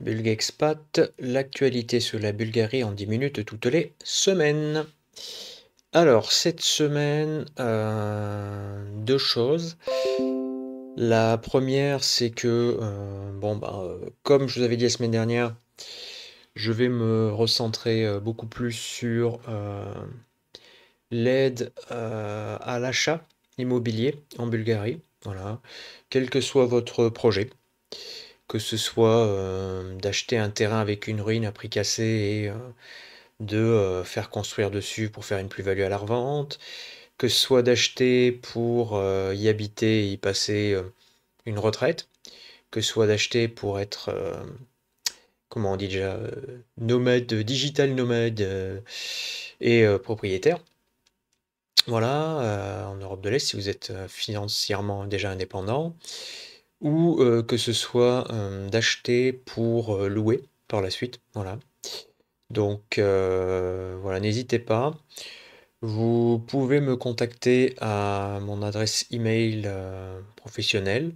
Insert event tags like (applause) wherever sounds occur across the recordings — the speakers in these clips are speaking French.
Bulgexpat, l'actualité sur la Bulgarie en 10 minutes toutes les semaines. Alors, cette semaine, euh, deux choses. La première, c'est que, euh, bon, bah, comme je vous avais dit la semaine dernière, je vais me recentrer euh, beaucoup plus sur l'aide à l'achat immobilier en Bulgarie. Voilà, quel que soit votre projet que ce soit euh, d'acheter un terrain avec une ruine à prix cassé et euh, de euh, faire construire dessus pour faire une plus-value à la revente, que ce soit d'acheter pour y habiter et y passer une retraite, que ce soit d'acheter pour être, comment on dit déjà, nomade, digital nomade et propriétaire. Voilà, en Europe de l'Est, si vous êtes financièrement déjà indépendant, ou euh, que ce soit euh, d'acheter pour euh, louer par la suite. Voilà. Donc voilà, n'hésitez pas. Vous pouvez me contacter à mon adresse email professionnelle.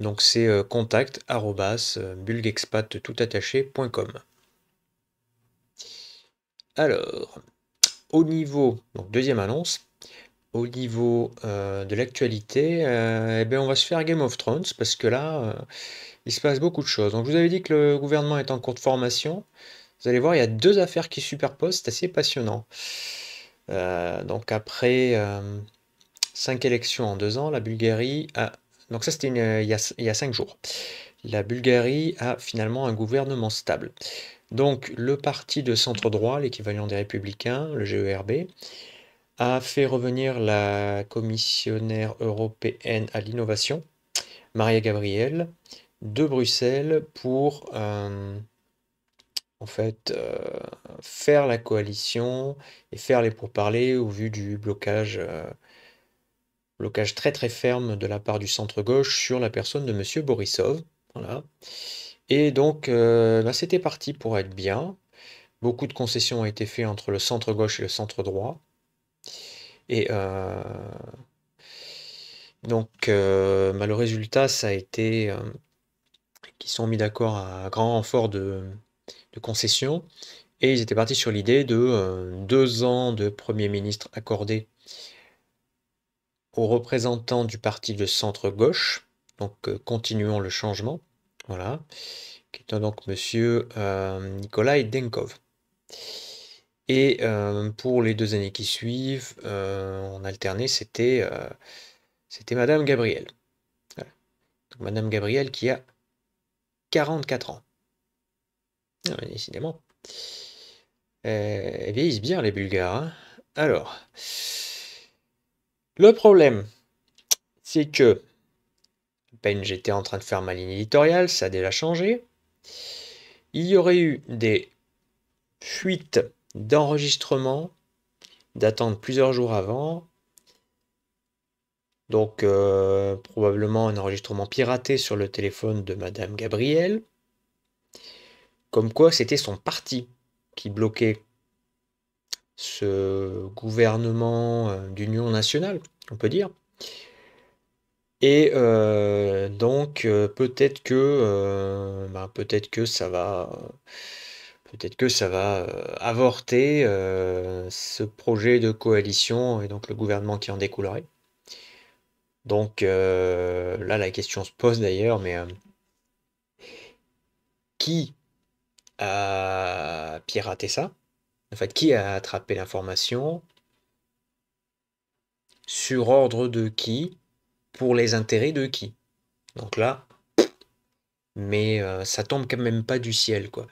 Donc c'est contact attaché.com Alors, au niveau, donc deuxième annonce, au niveau euh, de l'actualité, euh, eh bien on va se faire Game of Thrones parce que là, euh, il se passe beaucoup de choses. Donc, je vous avais dit que le gouvernement est en cours de formation. Vous allez voir, il y a deux affaires qui superposent, c'est assez passionnant. donc, après cinq élections en deux ans, la Bulgarie a. Donc, ça, c'était il, il, y a cinq jours. La Bulgarie a finalement un gouvernement stable. Donc, le parti de centre droit, l'équivalent des Républicains, le GERB, a fait revenir la commissionnaire européenne à l'innovation, Maria Gabriel, de Bruxelles pour euh, en fait euh, faire la coalition et faire les pourparlers au vu du blocage, euh, blocage très très ferme de la part du centre gauche sur la personne de Monsieur Borisov. Voilà. Et donc bah, c'était parti pour être bien. Beaucoup de concessions ont été faites entre le centre gauche et le centre droit. Et euh, donc, euh, bah, le résultat, ça a été euh, qu'ils qu'ils sont mis d'accord à grand renfort de, concessions. Et ils étaient partis sur l'idée de deux ans de Premier ministre accordé aux représentants du parti de centre-gauche. Donc, continuons le changement. Voilà. Qui est donc monsieur Nikolai Denkov. Et euh, pour les deux années qui suivent, on euh, en alterné, euh, c'était Madame Gabrielle. Madame Gabrielle qui a 44 ans. Ah, décidément. Elles vieillissent bien les Bulgares. Hein. Alors, le problème, c'est que peine j'étais en train de faire ma ligne éditoriale, ça a déjà changé. Il y aurait eu des fuites d'enregistrement, d'attendre plusieurs jours avant. Donc euh, probablement un enregistrement piraté sur le téléphone de Madame Gabrielle. Comme quoi c'était son parti qui bloquait ce gouvernement euh, d'union nationale, on peut dire. Et euh, donc peut-être que, ben, peut-être que ça va, peut-être que ça va euh, avorter euh, ce projet de coalition et donc le gouvernement qui en découlerait. Donc euh, là, la question se pose d'ailleurs, mais qui a piraté ça En fait, qui a attrapé l'information Sur ordre de qui Pour les intérêts de qui Donc là, mais ça tombe quand même pas du ciel, quoi.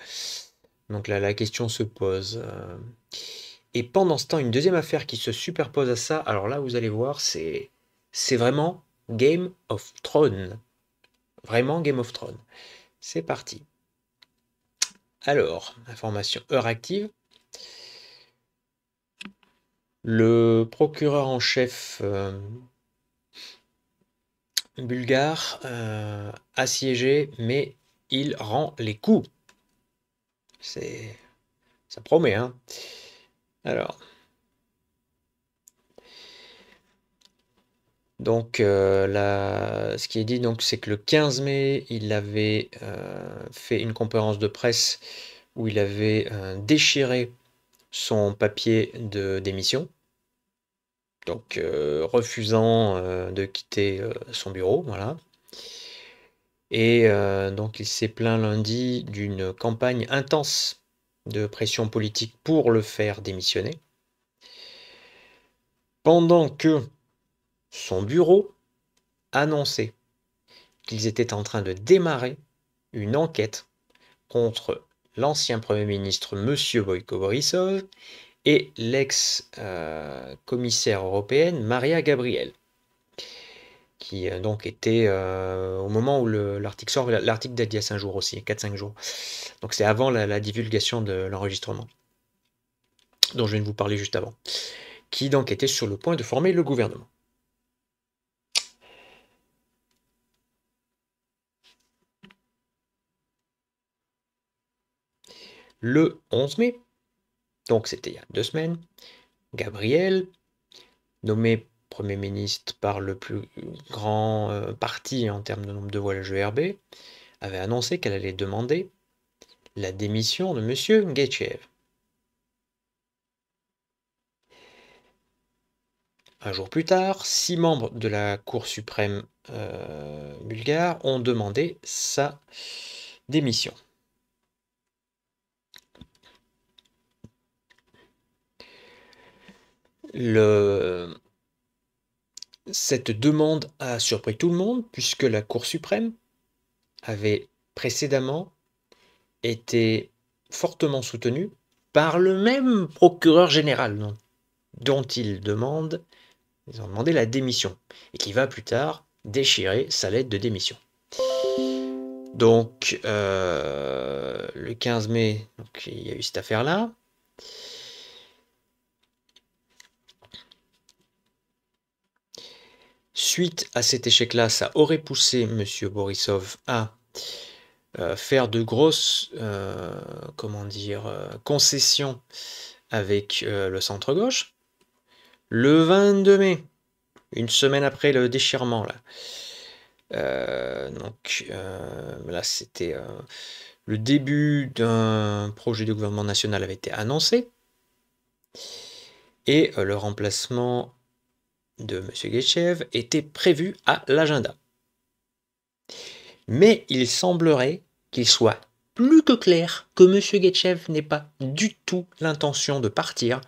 Donc là, la question se pose. Euh. Et pendant ce temps, une deuxième affaire qui se superpose à ça, alors là, vous allez voir, c'est, c'est vraiment Game of Thrones. Vraiment Game of Thrones. C'est parti. Alors, information heure active. Le procureur en chef euh, bulgare a euh, assiégé, mais il rend les coups. C'est. Ça promet, hein. Alors. Donc, euh, ce qui est dit, donc, c'est que le 15 mai, il avait euh, fait une conférence de presse où il avait euh, déchiré son papier de démission, donc refusant de quitter son bureau, voilà. Et euh, donc il s'est plaint lundi d'une campagne intense de pression politique pour le faire démissionner. Pendant que son bureau annonçait qu'ils étaient en train de démarrer une enquête contre l'ancien Premier ministre M. Boyko Borisov et l'ex-commissaire euh, européenne Maria Gabriel qui euh, donc était euh, au moment où l'article sort, l'article date d'il y a 5 jours aussi, 4-5 jours. Donc c'est avant la, divulgation de l'enregistrement, dont je viens de vous parler juste avant, qui donc était sur le point de former le gouvernement. Le 11 mai, donc c'était il y a deux semaines, Gabriel, nommé Premier ministre par le plus grand euh, parti en termes de nombre de voix, le GERB, avait annoncé qu'elle allait demander la démission de M. Gaetchev. Un jour plus tard, six membres de la Cour suprême euh, bulgare ont demandé sa démission. Le, cette demande a surpris tout le monde puisque la Cour suprême avait précédemment été fortement soutenue par le même procureur général dont ils demandent, ils ont demandé la démission et qui va plus tard déchirer sa lettre de démission. Donc, euh, le 15 mai, donc, il y a eu cette affaire-là. Suite à cet échec-là, ça aurait poussé M. Borisov à euh, faire de grosses euh, comment dire, euh, concessions avec le centre-gauche. Le 22 mai, une semaine après le déchirement, là. donc là, c'était le début d'un projet de gouvernement national avait été annoncé et le remplacement de M. Getschev était prévu à l'agenda. Mais il semblerait qu'il soit plus que clair que M. Getschev n'ait pas du tout l'intention de partir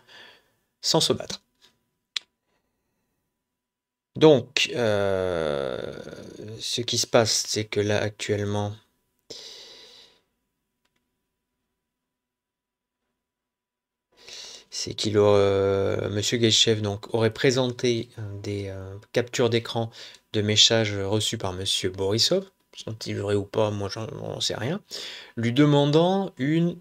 sans se battre. Donc, euh, ce qui se passe, c'est que là, actuellement, c'est qu'il aurait euh, Monsieur Gachev donc aurait présenté euh, des euh, captures d'écran de messages reçus par Monsieur Borisov, sont-ils vrais ou pas, moi j'en sais rien, lui demandant une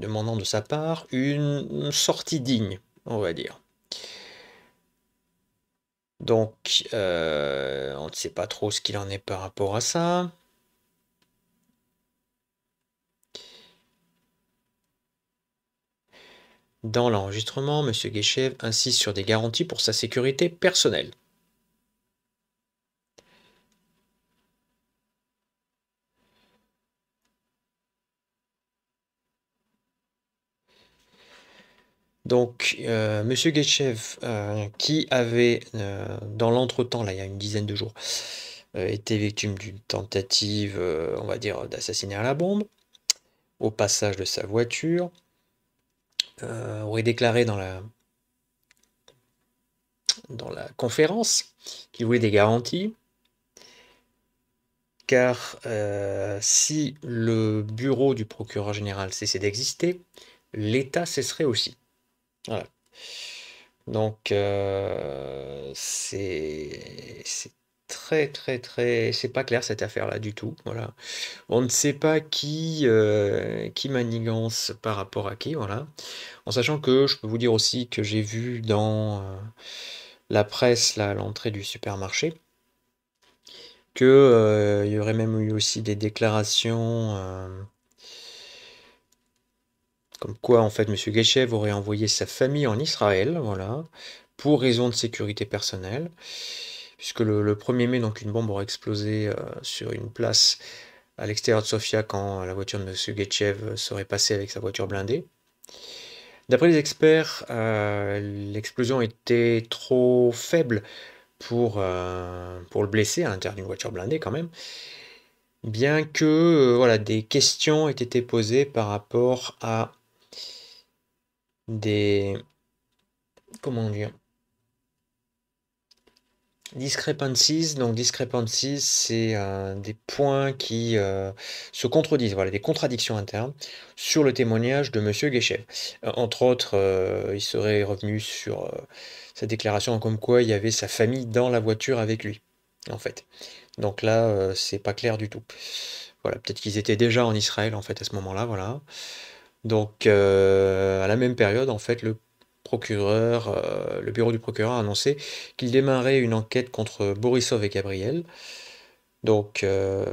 demandant de sa part une sortie digne, on va dire. Donc, on ne sait pas trop ce qu'il en est par rapport à ça. Dans l'enregistrement, M. Guéchev insiste sur des garanties pour sa sécurité personnelle. Donc, euh, M. Monsieur qui avait, euh, dans l'entretemps, là, il y a une dizaine de jours, euh, été victime d'une tentative, on va dire, d'assassinat à la bombe, au passage de sa voiture, aurait euh, déclaré dans la, dans la conférence qu'il voulait des garanties, car euh, si le bureau du procureur général cessait d'exister, l'État cesserait aussi. Voilà. Donc, euh, c'est très très très c'est pas clair cette affaire là du tout voilà on ne sait pas qui euh, qui manigance par rapport à qui voilà en sachant que je peux vous dire aussi que j'ai vu dans euh, la presse là à l'entrée du supermarché que euh, il y aurait même eu aussi des déclarations comme quoi en fait monsieur Guéchev aurait envoyé sa famille en Israël voilà pour raison de sécurité personnelle puisque le, 1er mai, donc une bombe aurait explosé euh, sur une place à l'extérieur de Sofia quand la voiture de M. Getchev serait passée avec sa voiture blindée. D'après les experts, euh, l'explosion était trop faible pour, euh, pour le blesser à l'intérieur d'une voiture blindée quand même, bien que voilà, des questions aient été posées par rapport à des... comment dire Discrepancies, donc discrepancies, c'est euh, des points qui euh, se contredisent, voilà, des contradictions internes sur le témoignage de Monsieur Guéchev. Euh, entre autres, il serait revenu sur sa déclaration comme quoi il y avait sa famille dans la voiture avec lui, en fait. Donc là, c'est pas clair du tout. Voilà, peut-être qu'ils étaient déjà en Israël en fait à ce moment-là, voilà. Donc à la même période, en fait, le procureur, euh, le bureau du procureur a annoncé qu'il démarrait une enquête contre Borisov et Gabriel. Donc, euh,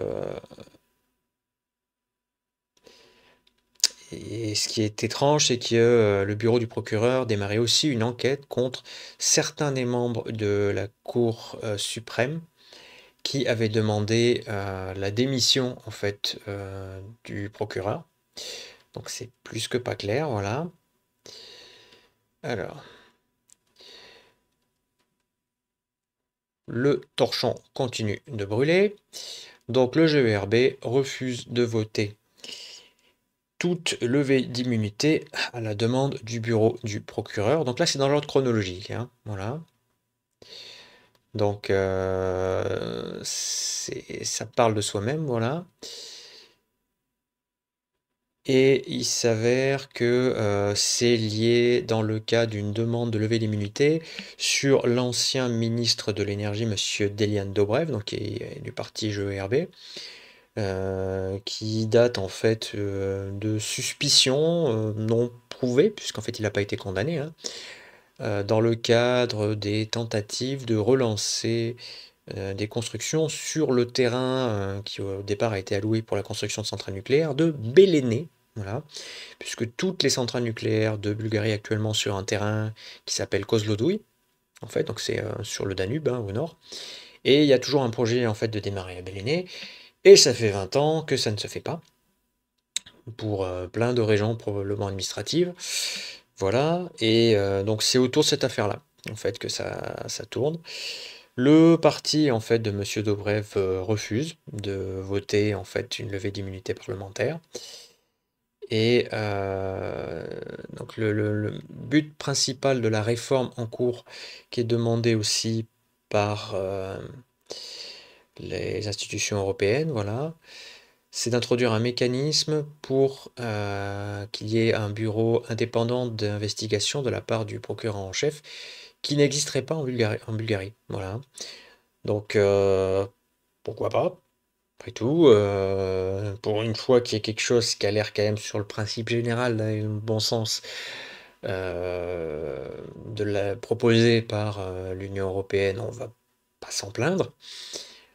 et ce qui est étrange, c'est que euh, le bureau du procureur démarrait aussi une enquête contre certains des membres de la Cour suprême qui avaient demandé la démission en fait du procureur. Donc c'est plus que pas clair, voilà. Alors, le torchon continue de brûler. Donc le GERB refuse de voter toute levée d'immunité à la demande du bureau du procureur. Donc là, c'est dans l'ordre chronologique. Hein. Voilà. Donc, euh, ça parle de soi-même, voilà. Et il s'avère que euh, c'est lié, dans le cas d'une demande de levée d'immunité, sur l'ancien ministre de l'Énergie, M. Delian Dobrev, donc est du parti GERB, euh, qui date en fait euh, de suspicions non prouvées, puisqu'en fait il n'a pas été condamné, hein, dans le cadre des tentatives de relancer des constructions sur le terrain qui au départ a été alloué pour la construction de centrales nucléaires de Béléné, voilà. Puisque toutes les centrales nucléaires de Bulgarie actuellement sur un terrain qui s'appelle Kozlodouy, en fait, donc c'est euh, sur le Danube hein, au nord. Et il y a toujours un projet en fait de démarrer à Béléné. Et ça fait 20 ans que ça ne se fait pas. Pour euh, plein de régions probablement administratives. Voilà. Et euh, donc c'est autour de cette affaire-là, en fait, que ça, ça tourne. Le parti en fait de M. Dobrev refuse de voter en fait une levée d'immunité parlementaire. Et euh, donc le, but principal de la réforme en cours, qui est demandé aussi par euh, les institutions européennes, voilà, c'est d'introduire un mécanisme pour euh, qu'il y ait un bureau indépendant d'investigation de la part du procureur en chef qui n'existerait pas en Bulgarie, en Bulgarie. Voilà. Donc pourquoi pas après tout, euh, pour une fois qu'il y a quelque chose qui a l'air quand même sur le principe général et le bon sens euh, de la proposer par euh, l'Union européenne, on va pas s'en plaindre.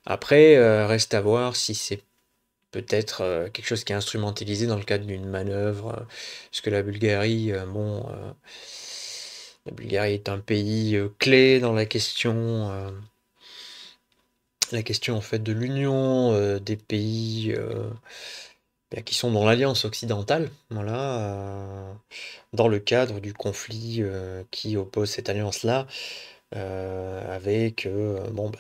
Après, reste à voir si c'est peut-être quelque chose qui est instrumentalisé dans le cadre d'une manœuvre, parce que la Bulgarie, bon, la Bulgarie est un pays clé dans la question la question en fait de l'union euh, des pays euh, bah, qui sont dans l'alliance occidentale, voilà, euh, dans le cadre du conflit qui oppose cette alliance-là, avec bon, bah,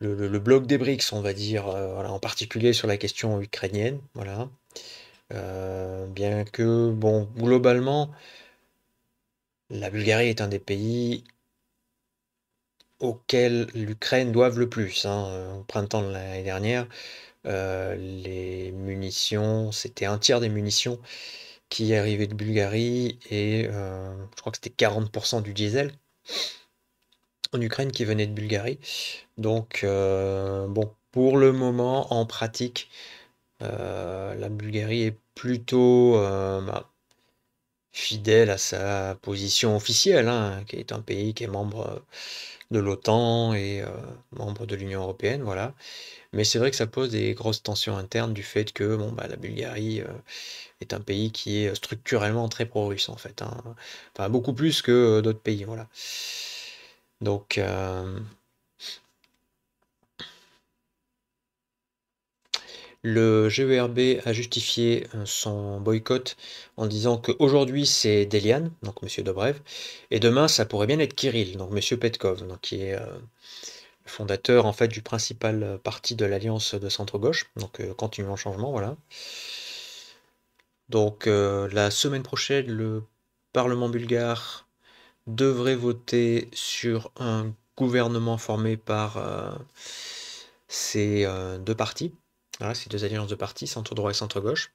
le, bloc des BRICS, on va dire, voilà, en particulier sur la question ukrainienne, voilà, bien que bon, globalement, la Bulgarie est un des pays auxquels l'Ukraine doivent le plus. Hein, euh, au printemps de l'année dernière, euh, les munitions, c'était un tiers des munitions qui arrivaient de Bulgarie et euh, je crois que c'était 40% du diesel en Ukraine qui venait de Bulgarie. Donc, bon, pour le moment, en pratique, la Bulgarie est plutôt bah, fidèle à sa position officielle, hein, qui est un pays qui est membre de l'OTAN et euh, membre de l'Union européenne, voilà. Mais c'est vrai que ça pose des grosses tensions internes du fait que bon, bah, la Bulgarie euh, est un pays qui est euh, structurellement très pro-russe, en fait. Hein. Enfin, beaucoup plus que d'autres pays, voilà. Donc, Le GERB a justifié euh, son boycott en disant qu'aujourd'hui c'est Delian, donc M. Dobrev, et demain ça pourrait bien être Kirill, donc M. Petkov, donc qui est euh, le fondateur en fait du principal euh, parti de l'alliance de centre-gauche, donc euh, en changement, voilà. Donc la semaine prochaine, le Parlement bulgare devrait voter sur un gouvernement formé par ces deux partis. Voilà, c'est deux alliances de partis, centre droit et centre gauche.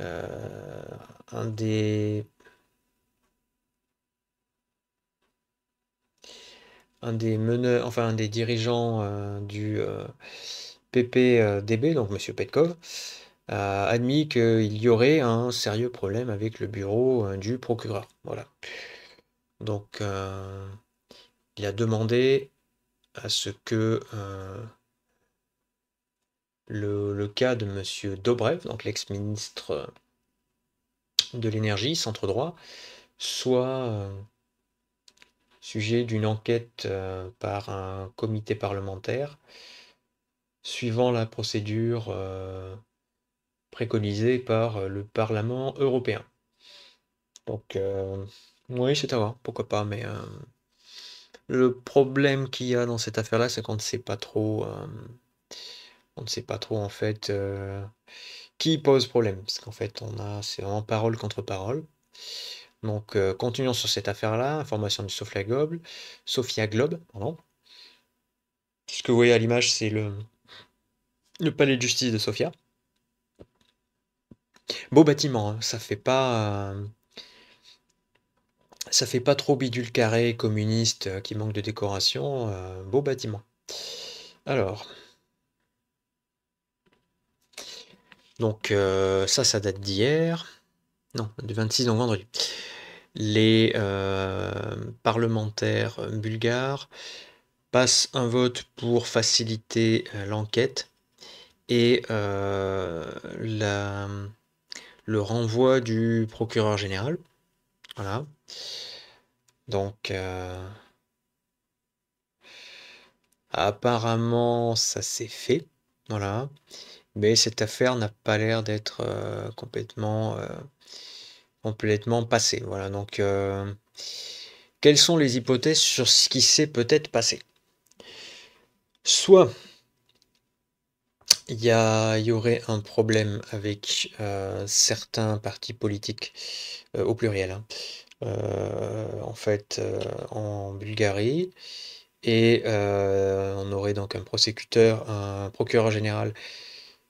Euh, un des. Un des meneurs, enfin un des dirigeants euh, du euh, PPDB, donc M. Petkov, a admis qu'il y aurait un sérieux problème avec le bureau du procureur. Voilà. Donc il a demandé à ce que le, cas de M. Dobrev, donc l'ex-ministre euh, de l'énergie, centre droit, soit euh, sujet d'une enquête euh, par un comité parlementaire suivant la procédure préconisée par le Parlement européen. Donc, oui, c'est à voir, pourquoi pas, mais le problème qu'il y a dans cette affaire-là, c'est qu'on ne sait pas trop on ne sait pas trop en fait euh, qui pose problème, parce qu'en fait on a c'est vraiment parole contre parole. Donc euh, continuons sur cette affaire-là, information du Sofia Globe, Sofia Globe, pardon. Ce que vous voyez à l'image, c'est le, le palais de justice de Sophia. Beau bâtiment, hein. ça fait pas. Euh, ça fait pas trop bidule carré communiste qui manque de décoration. beau bâtiment. Alors, Donc euh, ça, ça date d'hier. Non, du 26, donc vendredi. Les euh, parlementaires bulgares passent un vote pour faciliter euh, l'enquête et le renvoi du procureur général. Voilà. Donc, apparemment, ça s'est fait. Voilà mais cette affaire n'a pas l'air d'être euh, complètement, euh, complètement passée. Voilà, donc euh, quelles sont les hypothèses sur ce qui s'est peut-être passé Soit il y, aurait un problème avec certains partis politiques, au pluriel, hein. en fait, en Bulgarie, et on aurait donc un un procureur général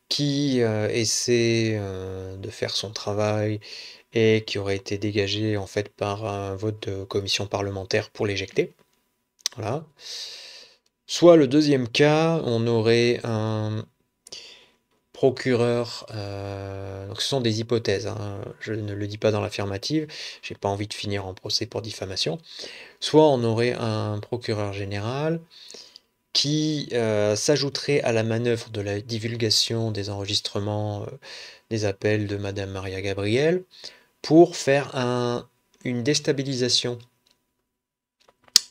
qui euh, essaie euh, de faire son travail et qui aurait été dégagé en fait par un vote de commission parlementaire pour l'éjecter. Voilà. Soit le deuxième cas, on aurait un procureur. Euh, ce sont des hypothèses. Hein. je ne le dis pas dans l'affirmative. J'ai pas envie de finir en procès pour diffamation. Soit on aurait un procureur général qui euh, s'ajouterait à la manœuvre de la divulgation des enregistrements euh, des appels de Madame Maria Gabriel pour faire une déstabilisation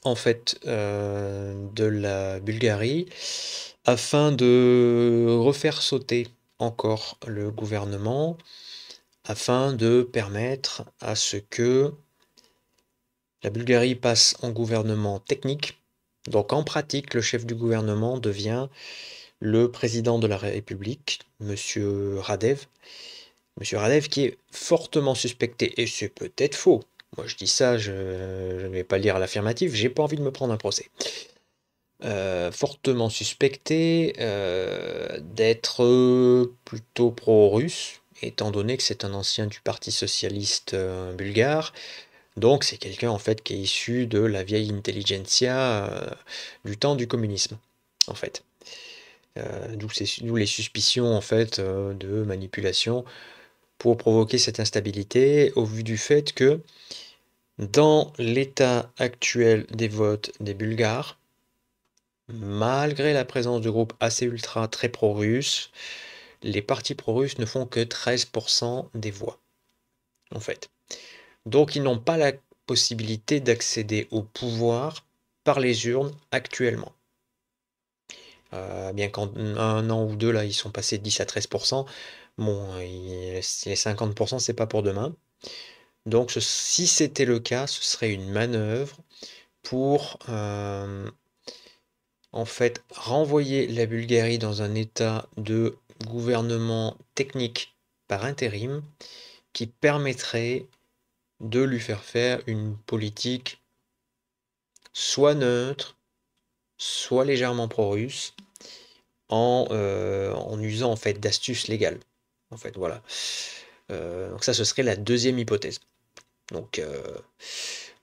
en fait euh, de la Bulgarie afin de refaire sauter encore le gouvernement afin de permettre à ce que la Bulgarie passe en gouvernement technique donc en pratique, le chef du gouvernement devient le président de la République, M. Radev. M. Radev qui est fortement suspecté, et c'est peut-être faux. Moi je dis ça, je, ne vais pas lire l'affirmative, j'ai pas envie de me prendre un procès. Euh, fortement suspecté euh, d'être euh, plutôt pro-russe, étant donné que c'est un ancien du Parti socialiste bulgare, donc c'est quelqu'un en fait qui est issu de la vieille intelligentsia euh, du temps du communisme, en fait. Euh, d'où les suspicions en fait euh, de manipulation pour provoquer cette instabilité au vu du fait que dans l'état actuel des votes des Bulgares, malgré la présence de groupes assez ultra très pro-russes, les partis pro-russes ne font que 13% des voix, en fait. Donc ils n'ont pas la possibilité d'accéder au pouvoir par les urnes actuellement. Euh, bien qu'en un an ou deux, là, ils sont passés de 10 à 13%, bon, les 50%, c'est pas pour demain. Donc si c'était le cas, ce serait une manœuvre pour euh, en fait renvoyer la Bulgarie dans un état de gouvernement technique par intérim qui permettrait de lui faire faire une politique soit neutre, soit légèrement pro-russe, en, euh, en, usant en fait d'astuces légales. En fait, voilà. Euh, donc ça, ce serait la deuxième hypothèse. Donc, euh,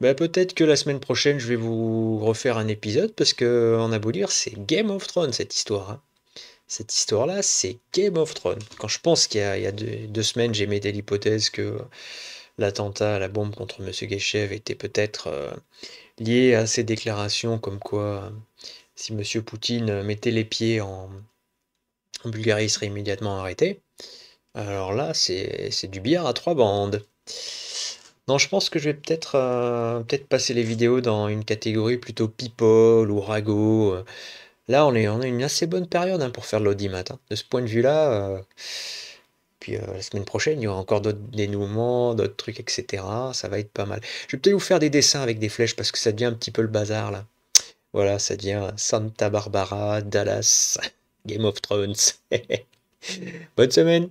bah, peut-être que la semaine prochaine, je vais vous refaire un épisode parce que en abolir, c'est Game of Thrones cette histoire. Hein. Cette histoire-là, c'est Game of Thrones. Quand je pense qu'il y, a, deux, semaines, j'ai mis l'hypothèse que l'attentat à la bombe contre M. Guéchev était peut-être euh, lié à ces déclarations comme quoi si M. Poutine mettait les pieds en, Bulgarie, il serait immédiatement arrêté. Alors là, c'est du billard à trois bandes. Non, je pense que je vais peut-être euh, peut-être passer les vidéos dans une catégorie plutôt people ou rago. Là, on est on a une assez bonne période hein, pour faire de l'audimat. Hein. De ce point de vue-là, euh, puis euh, la semaine prochaine, il y aura encore d'autres dénouements, d'autres trucs, etc. Ça va être pas mal. Je vais peut-être vous faire des dessins avec des flèches parce que ça devient un petit peu le bazar là. Voilà, ça devient Santa Barbara, Dallas, Game of Thrones. (laughs) Bonne semaine